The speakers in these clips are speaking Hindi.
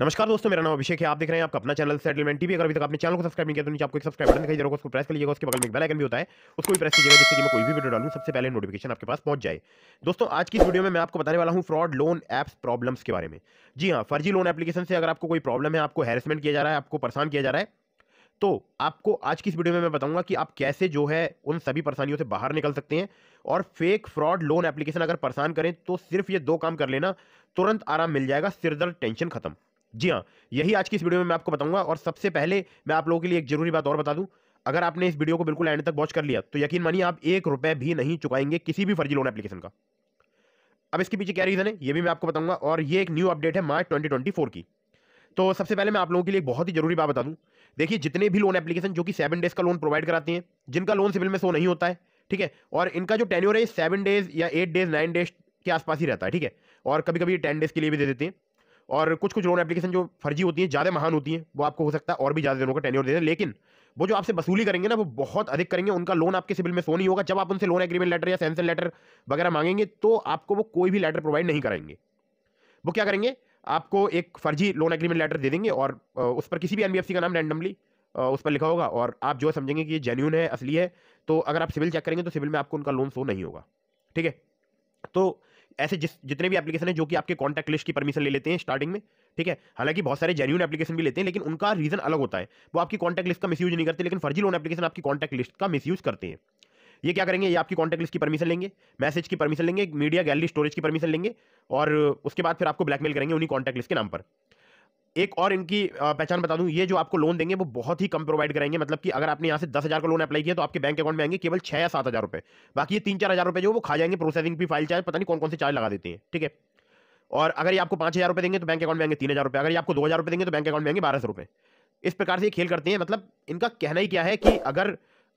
नमस्कार दोस्तों मेरा नाम अभिषेक है आप देख रहे हैं आपका अपना चैनल सेटलमेंट टीवी अगर अभी तक आपने चैनल को सब्सक्राइब नहीं किया तो आपको एक सब्सक्राइब बटन दिखाई जरूर उसको प्रेस कर लीजिएगा उसके बगल में एक बेल आइकन भी होता है उसको भी प्रेस कीजिएगा जिससे कि मैं कोई भी वीडियो डालूँ सबसे पहले नोटिफिकेशन आपके पास पहुंच जाए दोस्तों आज की इस वीडियो में मैं आपको बताने वाला हूँ फ्रॉड लोन एप्स प्रॉब्लम्स के बारे में जी हाँ फर्जी लोन एप्लीकेशन से अगर आपको कोई प्रॉब्लम है आपको हैरेसमेंट किया जा रहा है आपको परेशान किया जा रहा है तो आपको आज की इस वीडियो में मैं बताऊंगा कि आप कैसे जो है उन सभी परेशानियों से बाहर निकल सकते हैं और फेक फ्रॉड लोन एप्लीकेशन अगर परेशान करें तो सिर्फ ये दो काम कर लेना तुरंत आराम मिल जाएगा सिरदर्द टेंशन खत्म जी हाँ यही आज की इस वीडियो में मैं आपको बताऊंगा और सबसे पहले मैं आप लोगों के लिए एक जरूरी बात और बता दूं अगर आपने इस वीडियो को बिल्कुल एंड तक वॉच कर लिया तो यकीन मानिए आप एक रुपये भी नहीं चुकाएंगे किसी भी फर्जी लोन एप्लीकेशन का अब इसके पीछे क्या रीज़न है ये भी मैं आपको बताऊंगा और ये एक न्यू अपडेट है मार्च ट्वेंटी की तो सबसे पहले मैं आप लोगों के लिए बहुत ही जरूरी बात बता दूँ देखिए जितने भी लोन एप्लीकेशन जो कि सेवन डेज़ का लोन प्रोवाइड कराती हैं जिनका लोन सिविल में सो नहीं होता है ठीक है और इनका जो टेन्योर है सेवन डेज़ या एट डेज़ नाइन डेज के आसपास ही रहता है ठीक है और कभी कभी टेन डेज़ के लिए भी दे देते हैं और कुछ कुछ लोन एप्लीकेशन जो फर्जी होती हैं ज़्यादा महान होती हैं वो आपको हो सकता है और भी ज़्यादा दिनों का टेन्योर दे दें लेकिन वो जो आपसे वसूली करेंगे ना वो बहुत अधिक करेंगे उनका लोन आपके सिविल में सो नहीं होगा जब आप उनसे लोन एग्रीमेंट लेटर या सेंसन लेटर वगैरह मांगेंगे तो आपको वो कोई भी लेटर प्रोवाइड नहीं कराएंगे वो क्या करेंगे आपको एक फर्जी लोन एग्रीमेंट लेटर दे देंगे और उस पर किसी भी एन का नाम रैंडमली उस पर लिखा होगा और आप जो समझेंगे कि ये जेन्यून है असली है तो अगर आप सिविल चेक करेंगे तो सिविल में आपको उनका लोन सो नहीं होगा ठीक है तो ऐसे जिस जितने भी एप्लीकेशन है जो कि आपके कॉन्टैक्ट लिस्ट की परमिशन ले लेते हैं स्टार्टिंग में ठीक है हालांकि बहुत सारे जेन्यून एप्लीकेशन भी लेते हैं लेकिन उनका रीजन अलग होता है वो आपकी कॉन्टैक्ट लिस्ट का मिस नहीं करते लेकिन फर्जी लोन एप्लीकेशन आपकी कॉन्टैक्ट लिस्ट का मिस करते हैं ये क्या करेंगे ये आपकी कॉन्टैक्ट लिस्ट की परमिशन लेंगे मैसेज की परमिशन लेंगे मीडिया गैलरी स्टोरेज की परमिशन लेंगे और उसके बाद फिर आपको ब्लैकमेल करेंगे उन्हीं कॉन्टैक्ट लिस्ट के नाम पर एक और इनकी पहचान बता दूं ये जो आपको लोन देंगे वो बहुत ही कम प्रोवाइड करेंगे मतलब कि अगर आपने यहाँ से दस हज़ार का लोन अप्लाई किया तो आपके बैंक अकाउंट में आएंगे केवल छः या सात हज़ार रुपये बाकी ये तीन चार हज़ार रुपये जो वो खा जाएंगे प्रोसेसिंग भी फाइल चार्ज पता नहीं कौन कौन से चार्ज लगा देते हैं ठीक है और अगर ये आपको पाँच हज़ार रुपये देंगे तो बैंक अकाउंट में आएंगे तीन हज़ार रुपये अगर ये आपको दो हज़ार रुपये देंगे तो बैंक अकाउंट में आएंगे बारह सौ रुपये इस प्रकार से ये खेल करते हैं मतलब इनका कहना ही क्या है कि अगर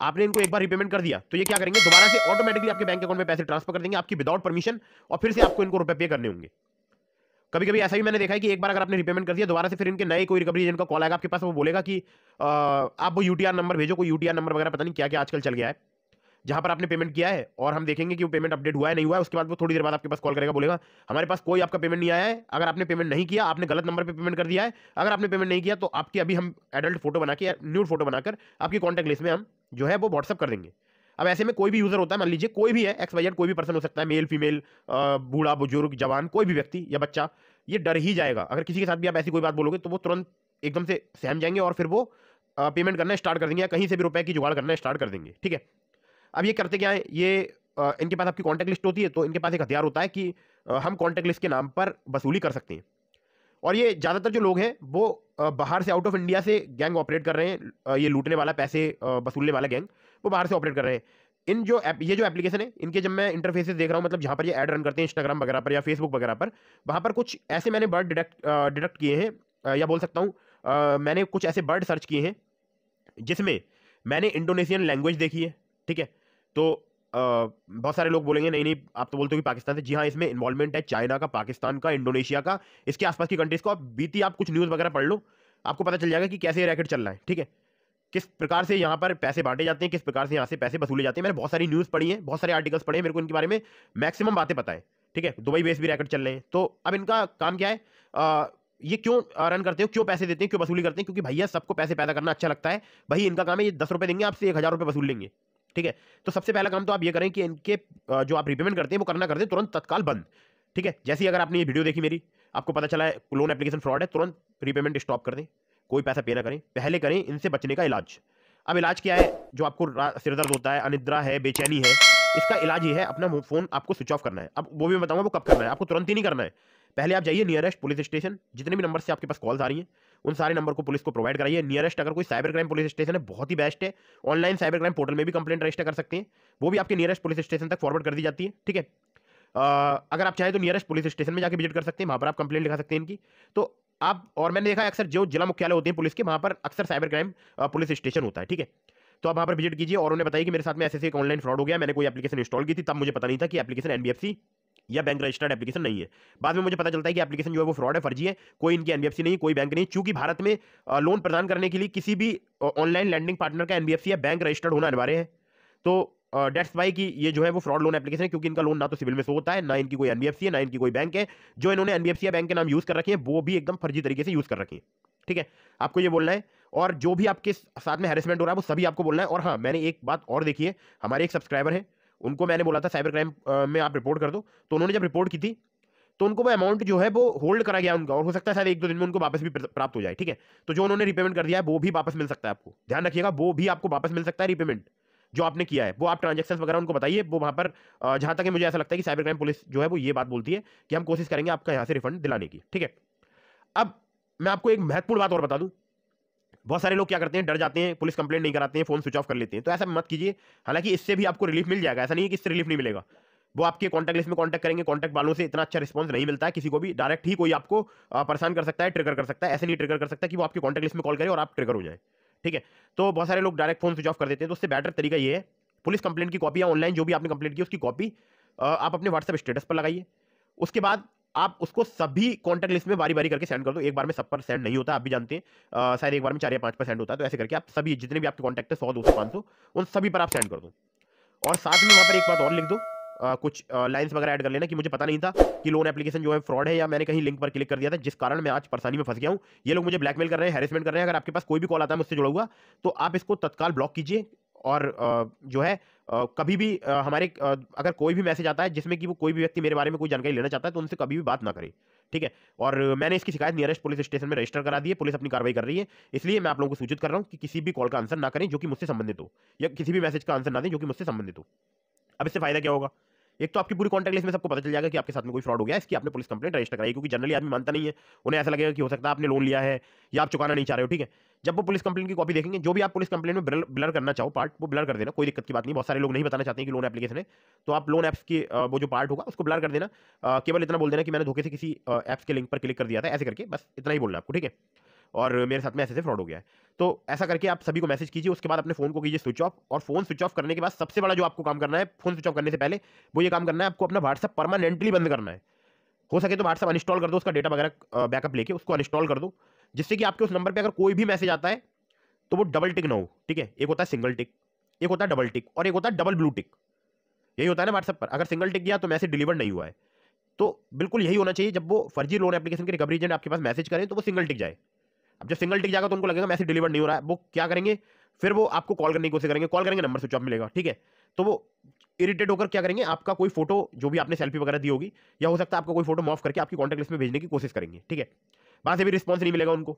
आपने इनको एक बार रिपेमेंट कर दिया तो ये क्या करेंगे दोबारा से ऑटोमेटिकली आपके बैंक अकाउंट में पैसे ट्रांसफर कर देंगे आपकी विदाउट परमिशन और फिर से आपको इनको रुपए पे करने होंगे कभी कभी ऐसा भी मैंने देखा है कि एक बार अगर आपने रिपेमेंट कर दिया दोबारा से फिर इनके नए कोई रिकवरी एजेंट का कॉल आएगा आपके पास वो बोलेगा कि आ, आप वो यू नंबर भेजो कोई यू नंबर वगैरह पता नहीं क्या क्या आजकल चल गया है जहाँ पर आपने पेमेंट किया है और हम देखेंगे कि वो पेमेंट अपडेट हुआ है नहीं हुआ है उसके बाद वो थोड़ी देर बाद आपके पास कॉल करेगा बोलेगा हमारे पास कोई आपका पेमेंट नहीं आया है अगर आपने पेमेंट नहीं किया आपने गलत नंबर पर पेमेंट कर दिया है अगर आपने पेमेंट नहीं किया तो आपकी अभी हम एडल्ट फोटो बना के न्यूड फोटो बनाकर आपकी कॉन्टैक्ट लिस्ट में हम जो है वो व्हाट्सअप कर देंगे अब ऐसे में कोई भी यूज़र होता है मान लीजिए कोई भी है एक्स वाई कोई भी पर्सन हो सकता है मेल फीमेल बूढ़ा बुजुर्ग जवान कोई भी व्यक्ति या बच्चा ये डर ही जाएगा अगर किसी के साथ भी आप ऐसी कोई बात बोलोगे तो वो तुरंत एकदम से सहम जाएंगे और फिर वो पेमेंट करना स्टार्ट कर देंगे या कहीं से भी रुपए की जुगाड़ करना स्टार्ट कर देंगे ठीक है अब ये करते क्या है ये इनके पास आपकी कॉन्टैक्ट लिस्ट होती है तो इनके पास एक हथियार होता है कि हम कॉन्टैक्ट लिस्ट के नाम पर वसूली कर सकते हैं और ये ज़्यादातर जो लोग हैं वो बाहर से आउट ऑफ इंडिया से गैंग ऑपरेट कर रहे हैं ये लूटने वाला पैसे वसूलने वाला गैंग वो बाहर से ऑपरेट कर रहे हैं इन जो एप ये जो एप्लीकेशन है इनके जब मैं इंटरफेसेस देख रहा हूँ मतलब जहाँ पर ये एड रन करते हैं इंस्टाग्राम वगैरह पर या फेसबुक वगैरह पर वहाँ पर कुछ ऐसे मैंने बर्ड डिडक्ट डिडक्ट किए हैं या बोल सकता हूँ मैंने कुछ ऐसे बर्ड सर्च किए हैं जिसमें मैंने इंडोनेशियन लैंग्वेज देखी है ठीक है तो आ, बहुत सारे लोग बोलेंगे नहीं नहीं आप तो बोलते हो कि पाकिस्तान से जी हाँ इसमें इन्वॉल्वमेंट है चाइना का पाकिस्तान का इंडोनेशिया का इसके आसपास की कंट्रीज़ को आप बीती आप कुछ न्यूज़ वगैरह पढ़ लो आपको पता चल जाएगा कि कैसे रैकेट चल रहा है ठीक है किस प्रकार से यहाँ पर पैसे बांटे जाते हैं किस प्रकार से यहाँ से पैसे वसूले जाते हैं मैंने बहुत सारी न्यूज़ पढ़ी है बहुत सारे आर्टिकल्स पढ़े हैं मेरे को इनके बारे में मैक्सिमम बातें पता है ठीक है दुबई बेस भी रैकेट चल रहे हैं तो अब इनका काम क्या है आ, ये क्यों रन करते हैं क्यों पैसे देते हैं क्यों वसूली करते हैं क्योंकि भैया सबको पैसे पैदा करना अच्छा लगता है भाई इनका काम है ये दस रुपये देंगे आपसे एक हज़ार रुपये वसूल लेंगे ठीक है तो सबसे पहला काम तो आप ये करें कि इनके जो आप रिपेमेंट करते हैं वो करना करते हैं तुरंत तत्काल बंद ठीक है जैसे ही अगर आपने ये वीडियो देखी मेरी आपको पता चला है लोन एप्लीकेशन फ्रॉड है तुरंत रिपेमेंट स्टॉप कर दें कोई पैसा पे ना करें पहले करें इनसे बचने का इलाज अब इलाज क्या है जो आपको सिरदर्द होता है अनिद्रा है बेचैनी है इसका इलाज ये है अपना फ़ोन आपको स्विच ऑफ करना है अब वो भी मैं बताऊँगा वो कब करना है आपको तुरंत ही नहीं करना है पहले आप जाइए नियरेस्ट पुलिस स्टेशन जितने भी नंबर से आपके पास कॉल्स आ रही हैं उन सारे नंबर को पुलिस को प्रोवाइड कराइए नियरेस्ट अगर कोई साइबर क्राइम पुलिस स्टेशन है बहुत ही बेस्ट है ऑनलाइन साइबर क्राइम पोर्टल में भी कंप्लेंट रजिस्टर कर सकते हैं वो भी आपके नियरेस्ट पुलिस स्टेशन तक फॉरवर्ड कर दी जाती है ठीक है अगर आप चाहें तो नियरेस्ट पुलिस स्टेशन में जाकर विजिट कर सकते हैं वहाँ पर आप कंप्लेंट लिखा सकते हैं इनकी तो आप और मैंने देखा अक्सर जो जिला मुख्यालय होते हैं पुलिस के वहाँ पर अक्सर साइबर क्राइम पुलिस स्टेशन होता है ठीक है तो आप वहाँ पर विजिट कीजिए और उन्हें बताइए कि मेरे साथ में ऐसे एक ऑनलाइन फ्रॉड हो गया मैंने कोई एप्लीकेशन इंस्टॉल की थी तब मुझे पता नहीं था कि एप्लीकेशन एन या बैंक रजिस्टर्ड एप्लीकेशन नहीं है बाद में मुझे पता चलता है कि एप्लीकेशन जो है वो फ्रॉड है फर्जी है कोई इनकी एनबीएफसी नहीं कोई बैंक नहीं चूँकि भारत में लोन प्रदान करने के लिए किसी भी ऑनलाइन लैंडिंग पार्टनर का एनबीएफसी या बैंक रजिस्टर्ड होना अनिवार्य है तो डेट्स बाई की ये जो है वो फ्रॉड लोन एप्लीकेशन है क्योंकि इनका लोन ना तो सिविल में सो होता है ना इनकी कोई एनबीएफसी है ना इनकी कोई बैंक है जो इन्होंने एनबीएफसी या बैंक के नाम यूज़ कर रखे हैं वो भी एकदम फर्जी तरीके से यूज़ कर रखे हैं ठीक है आपको ये बोलना है और जो भी आपके साथ में हेरेसमेंट हो रहा है वो सभी आपको बोलना है और हाँ मैंने एक बात और देखी है हमारे एक सब्सक्राइबर हैं उनको मैंने बोला था साइबर क्राइम में आप रिपोर्ट कर दो तो उन्होंने जब रिपोर्ट की थी तो उनको वो अमाउंट जो है वो होल्ड करा गया उनका और हो सकता है शायद एक दो दिन में उनको वापस भी प्राप्त हो जाए ठीक है तो जो उन्होंने रिपेमेंट कर दिया है वो भी वापस मिल सकता है आपको ध्यान रखिएगा वो भी आपको वापस मिल सकता है रिपेमेंट जो आपने किया है वो आप ट्रांजेक्शन वगैरह उनको बताइए वो वहाँ पर जहाँ तक मुझे ऐसा लगता है कि साइबर क्राइम पुलिस जो है वो ये बात बोलती है कि हम कोशिश करेंगे आपका यहाँ से रिफंड दिलाने की ठीक है अब मैं आपको एक महत्वपूर्ण बात और बता दूँ बहुत सारे लोग क्या करते हैं डर जाते हैं पुलिस कंप्लेंट नहीं कराते हैं फोन स्विच ऑफ कर लेते हैं तो ऐसा मत कीजिए हालांकि इससे भी आपको रिलीफ मिल जाएगा ऐसा नहीं है कि इससे रिलीफ नहीं मिलेगा वो आपके कॉन्टैक्ट लिस्ट में कॉन्टैक्ट करेंगे कॉन्टैक्ट वालों से इतना अच्छा रिस्पॉन्स नहीं मिलता है किसी को भी डायरेक्ट ही कोई आपको परेशान कर सकता है ट्रिगर कर सकता है ऐसे नहीं ट्रिगर कर सकता कि वो आपके कॉन्टैक्ट लिस्ट में कॉल करें और आप ट्रिगर हो जाए ठीक है तो बहुत सारे लोग डायरेक्ट फोन स्विच ऑफ कर देते हैं तो उससे बेटर तरीका ये है पुलिस कंप्लेंट की कॉपी या ऑनलाइन जो भी आपने कंप्लेंट की उसकी कॉपी आप अपने व्हाट्सएप स्टेटस पर लगाइए उसके बाद आप उसको सभी कॉन्टैक्ट लिस्ट में बारी बारी करके सेंड कर दो एक बार में सब पर सेंड नहीं होता आप भी जानते हैं शायद एक बार में चार या पाँच पर सेंड होता है तो ऐसे करके आप सभी जितने भी आपके कॉन्टैक्ट है सौ दो सौ पाँच सौ उन सभी पर आप सेंड कर दो और साथ में वहाँ पर एक बात और लिख दो आ, कुछ लाइन्स वगैरह ऐड कर लेना कि मुझे पता नहीं था कि लोन एप्लीकेशन जो है फ्रॉड है या मैंने कहीं लिंक पर क्लिक कर दिया था जिस कारण मैं आज परेशानी में फंस गया हूँ ये लोग मुझे ब्लैकमेल कर रहे हैं हैरेसमेंट कर रहे हैं अगर आपके पास कोई भी कॉल आता है मुझसे जुड़ा हुआ तो आप इसको तत्काल ब्लॉक कीजिए और जो है कभी भी हमारे अगर कोई भी मैसेज आता है जिसमें कि वो कोई भी व्यक्ति मेरे बारे में कोई जानकारी लेना चाहता है तो उनसे कभी भी बात ना करें ठीक है और मैंने इसकी शिकायत नियरेस्ट पुलिस स्टेशन में रजिस्टर करा दी है पुलिस अपनी कार्रवाई कर रही है इसलिए मैं आप लोगों को सूचित कर रहा हूँ कि किसी भी कॉल का आंसर ना करें जो कि मुझसे संबंधित हो या किसी भी मैसेज का आंसर ना दें जो कि मुझसे संबंधित हो अब इससे फायदा क्या होगा एक तो आपकी पूरी कॉन्टैक्ट लिस्ट में सबको पता चल जाएगा कि आपके साथ में कोई फ्रॉड हो गया इसकी आपने पुलिस कंप्लेंट रजिस्टर कराई क्योंकि जनरली आदमी मानता नहीं है उन्हें ऐसा लगेगा कि हो सकता है आपने लोन लिया है या आप चुकाना नहीं चाह रहे हो ठीक है जब वो पुलिस कंप्लेंट की कॉपी देखेंगे जो भी आप पुलिस कंप्लेंट में ब्लर करना चाहो पार्ट वो ब्लर कर देना कोई दिक्कत की बात नहीं बहुत सारे लोग नहीं बताना चाहते हैं कि लोन एप्लीकेशन है तो आप लोन ऐप्स की वो जो पार्ट होगा उसको ब्लर कर देना केवल इतना बोल देना कि मैंने धोखे से किसी ऐप्स के लिंक पर क्लिक कर दिया था ऐसे करके बस इतना ही बोलना आपको ठीक है और मेरे साथ में ऐसे से फ्रॉड हो गया है तो ऐसा करके आप सभी को मैसेज कीजिए उसके बाद अपने फोन को कीजिए स्विच ऑफ और फोन स्विच ऑफ करने के बाद सबसे बड़ा जो आपको काम करना है फोन स्विच ऑफ करने से पहले वो ये काम करना है आपको अपना व्हाट्सअप परमानेंटली बंद करना है हो सके तो व्हाट्सअप अनस्टॉल कर दो उसका डेटा वगैरह बैकअप लेके उसको अनस्टॉल कर दो जिससे कि आपके उस नंबर पर अगर कोई भी मैसेज आता है तो वो डबल टिक ना हो ठीक है एक होता है सिंगल टिक एक होता है डबल टिक और एक होता है डबल ब्लू टिक यही होता है ना व्हाट्सअप पर अगर सिंगल टिक गया तो मैसेज डिलीवर नहीं हुआ है तो बिल्कुल यही होना चाहिए जब वो फर्जी लोन एप्लीकेशन के रिकवरी एजेंट आपके पास मैसेज करें तो वो सिंगल टिक जाए अब जब सिंगल टिक जाएगा तो उनको लगेगा मैसेज डिलीवर नहीं हो रहा है वो क्या करेंगे फिर वो आपको कॉल करने की कोशिश करेंगे कॉल करेंगे नंबर स्विच ऑफ मिलेगा ठीक है तो वो इरिटेट होकर क्या करेंगे आपका कोई फोटो जो भी आपने सेल्फी वगैरह दी होगी या हो सकता है आपका कोई फोटो माफ करके आपकी कॉन्टैक्ट लिस्ट में भेजने की कोशिश करेंगे ठीक है वहाँ से भी रिस्पॉन्स नहीं मिलेगा उनको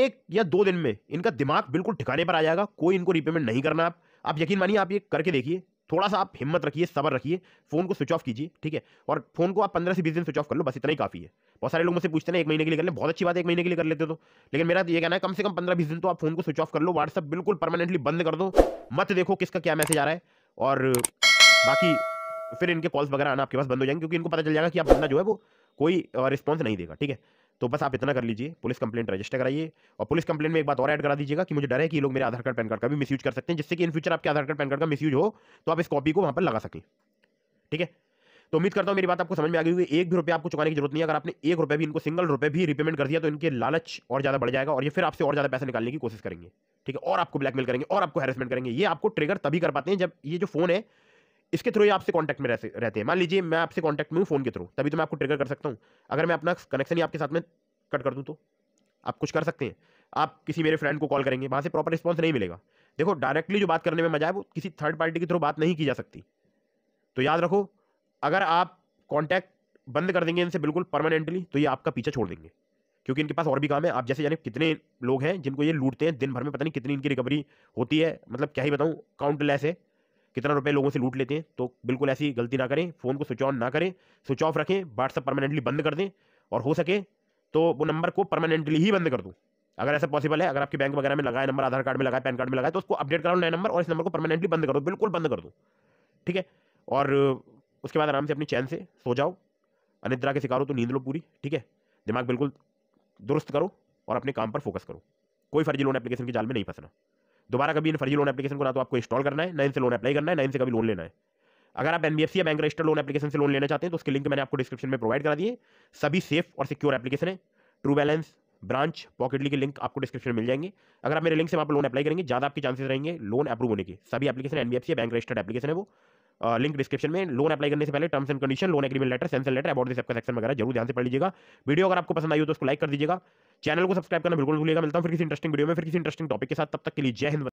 एक या दो दिन में इनका दिमाग बिल्कुल ठिकाने पर आ जाएगा कोई इनको रिपेमेंट नहीं करना आप आप यकीन मानिए आप ये करके देखिए थोड़ा सा आप हिम्मत रखिए सबर रखिए फ़ोन को स्विच ऑफ कीजिए ठीक है और फ़ोन को आप पंद्रह से बीस दिन स्विच ऑफ कर लो बस इतना ही काफ़ी है बहुत सारे लोग मुझसे पूछते हैं एक महीने के लिए कर ले बहुत अच्छी बात है एक महीने के लिए कर लेते तो लेकिन मेरा तो ये कहना है कम से कम पंद्रह बीस दिन तो आप फ़ोन को स्विच ऑफ कर लो व्हाट्सअप बिल्कुल परमानेंटली बंद कर दो मत देखो किसका क्या मैसेज आ रहा है और बाकी फिर इनके कॉल्स वगैरह आना आपके पास बंद हो जाएंगे क्योंकि इनको पता चल जाएगा कि आप बंदा जो है वो कोई रिस्पॉन्स नहीं देगा ठीक है तो बस आप इतना कर लीजिए पुलिस कंप्लेंट रजिस्टर कराइए और पुलिस कंप्लेंट में एक बात और ऐड करा दीजिएगा कि मुझे डर है कि लोग मेरे आधार कार्ड पैन कार्ड का भी मिसयूज कर सकते हैं जिससे कि इन फ्यूचर आपके आधार कार्ड पैन कार्ड का मिसयूज हो तो आप इस कॉपी को वहाँ पर लगा सकें ठीक है तो उम्मीद करता हूँ मेरी बात आपको समझ में आ गई हुई एक भी रुपये आपको चुकाने की जरूरत नहीं है अगर आपने एक रुपये भी इनको सिंगल रुपये भी रिपेमेंट कर दिया तो इनके लालच और ज़्यादा बढ़ जाएगा और ये फिर आपसे और ज़्यादा पैसे निकालने की कोशिश करेंगे ठीक है और आपको ब्लैकमेल करेंगे और आपको हेरसमेंट करेंगे ये आपको ट्रिगर तभी कर पाते हैं जब ये जो फोन है इसके थ्रू ही आपसे कॉन्टैक्ट में रहते रहते हैं मान लीजिए मैं आपसे कॉन्टैक्ट में हूँ फोन के थ्रू तभी तो मैं आपको ट्रिगर कर सकता हूँ अगर मैं अपना कनेक्शन ही आपके साथ में कट कर दूँ तो आप कुछ कर सकते हैं आप किसी मेरे फ्रेंड को कॉल करेंगे वहाँ से प्रॉपर रिस्पॉन्स नहीं मिलेगा देखो डायरेक्टली जो बात करने में मजा है वो किसी थर्ड पार्टी के थ्रू बात नहीं की जा सकती तो याद रखो अगर आप कॉन्टैक्ट बंद कर देंगे इनसे बिल्कुल परमानेंटली तो ये आपका पीछा छोड़ देंगे क्योंकि इनके पास और भी काम है आप जैसे यानी कितने लोग हैं जिनको ये लूटते हैं दिन भर में पता नहीं कितनी इनकी रिकवरी होती है मतलब क्या ही बताऊँ काउंटलेस है कितना रुपए लोगों से लूट लेते हैं तो बिल्कुल ऐसी गलती ना करें फ़ोन को स्विच ऑन ना करें स्विच ऑफ रखें व्हाट्सअप परमानेंटली बंद कर दें और हो सके तो वो नंबर को परमानेंटली ही बंद कर दूँ अगर ऐसा पॉसिबल है अगर आपके बैंक वगैरह में लगाए नंबर आधार कार्ड में लगाए पैन कार्ड में लगाए तो उसको अपडेट कराओ नया नंबर और इस नंबर को परमानेंटली बंद कर दो बिल्कुल बंद कर दो ठीक है और उसके बाद आराम से अपनी चैन से सो जाओ अनिद्रा के शिकारो तो नींद लो पूरी ठीक है दिमाग बिल्कुल दुरुस्त करो और अपने काम पर फोकस करो कोई फर्जी लोन एप्लीकेशन के जाल में नहीं फंसना दोबारा कभी इन फर्जी लोन एप्लीकेशन को ना तो आपको इंस्टॉल करना है ना इनसे लोन अप्लाई करना है ना इनसे कभी लोन लेना है अगर आप एनबीएफसी या बैंक रजिस्टर लोन एप्लीकेशन से लोन लेना चाहते हैं तो उसके लिंक मैंने आपको डिस्क्रिप्शन में प्रोवाइड करा दिए सभी सेफ और सिक्योर एप्लीकेशन है ट्रू बैलेंस ब्रांच पॉकेटली के लिंक आपको डिस्क्रिप्शन मिल जाएंगे अगर आप मेरे लिंक से वहाँ पर लोन अप्लाई करेंगे ज़्यादा आपके चांसेस रहेंगे लोन अप्रूव होने के सभी application NBFC bank registered application है वो लिंक डिस्क्रिप्शन में लोन अप्लाई करने से पहले terms and condition loan agreement letter sensor letter about this section वगैरह जरूर ध्यान से पढ़ लीजिएगा वीडियो अगर आपको पसंद आई हो तो उसको लाइक कर दीजिएगा चैनल को सब्सक्राइब करना बिल्कुल भूलिएगा मिलता हूँ फिर किसी इंटरेस्टिंग वीडियो में फिर किसी इंटरेस्टिंग टॉपिक के साथ तब तक के लिए जय हिंद